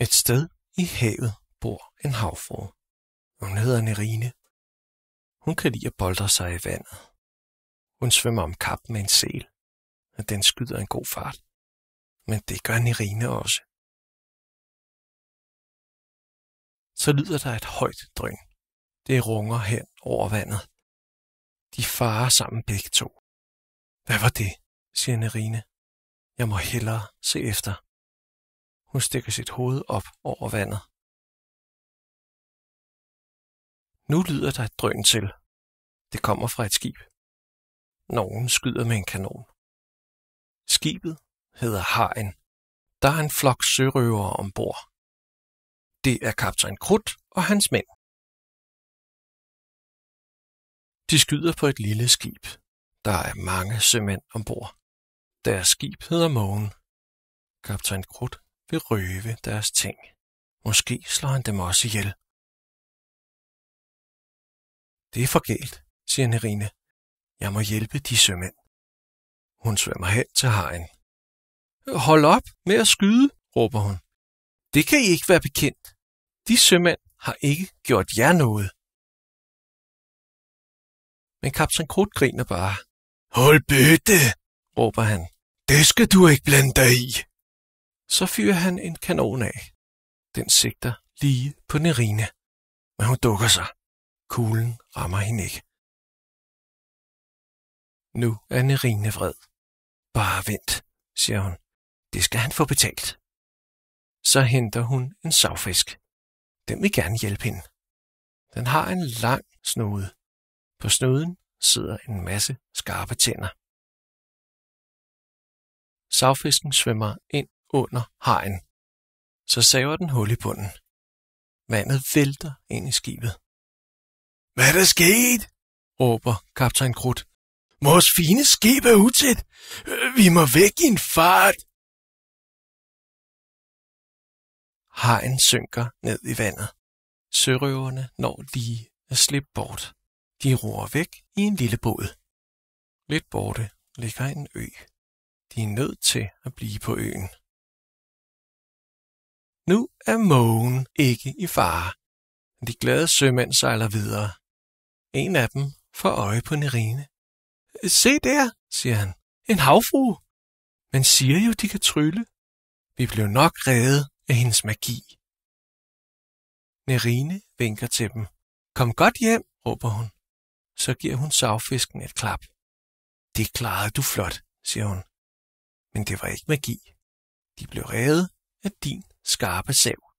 Et sted i havet bor en havfru. Hun hedder Nerine. Hun kan lide at boldre sig i vandet. Hun svømmer om kap med en sel, og den skyder en god fart. Men det gør Nerine også. Så lyder der et højt drøn. Det runger hen over vandet. De farer sammen begge to. Hvad var det, siger Nerine. Jeg må hellere se efter. Hun stikker sit hoved op over vandet. Nu lyder der et drøn til. Det kommer fra et skib. Nogen skyder med en kanon. Skibet hedder Hajen. Der er en flok sørøvere ombord. Det er kaptajn Krut og hans mænd. De skyder på et lille skib. Der er mange sømænd ombord. Deres skib hedder Mågen. Kaptajn Krut vil røve deres ting. Måske slår han dem også ihjel. Det er for galt, siger Nerine. Jeg må hjælpe de sømænd. Hun svømmer hen til hajen. Hold op med at skyde, råber hun. Det kan I ikke være bekendt. De sømænd har ikke gjort jer noget. Men kaptajn Krut griner bare. Hold bøtte, råber han. Det skal du ikke blande dig i så fyrer han en kanon af. Den sigter lige på Nerine, men hun dukker sig. Kuglen rammer hende ikke. Nu er Nerine vred. Bare vent, siger hun. Det skal han få betalt. Så henter hun en savfisk. Den vil gerne hjælpe hende. Den har en lang snude. På snuden sidder en masse skarpe tænder. Savfisken svømmer ind under hegn. Så saver den hul i bunden. Vandet vælter ind i skibet. Hvad er der sket? råber kaptajn Krut. Vores fine skib er utæt. Vi må væk i en fart. Hegn synker ned i vandet. Sørøverne når lige at slippe bort. De roer væk i en lille båd. Lidt borte ligger en ø. De er nødt til at blive på øen. Nu er mågen ikke i fare. De glade sømænd sejler videre. En af dem får øje på Nerine. Se der, siger han. En havfrue. Man siger jo, de kan trylle. Vi blev nok reddet af hendes magi. Nerine vinker til dem. Kom godt hjem, råber hun. Så giver hun savfisken et klap. Det klarede du flot, siger hun. Men det var ikke magi. De blev reddet af din skarpe sav.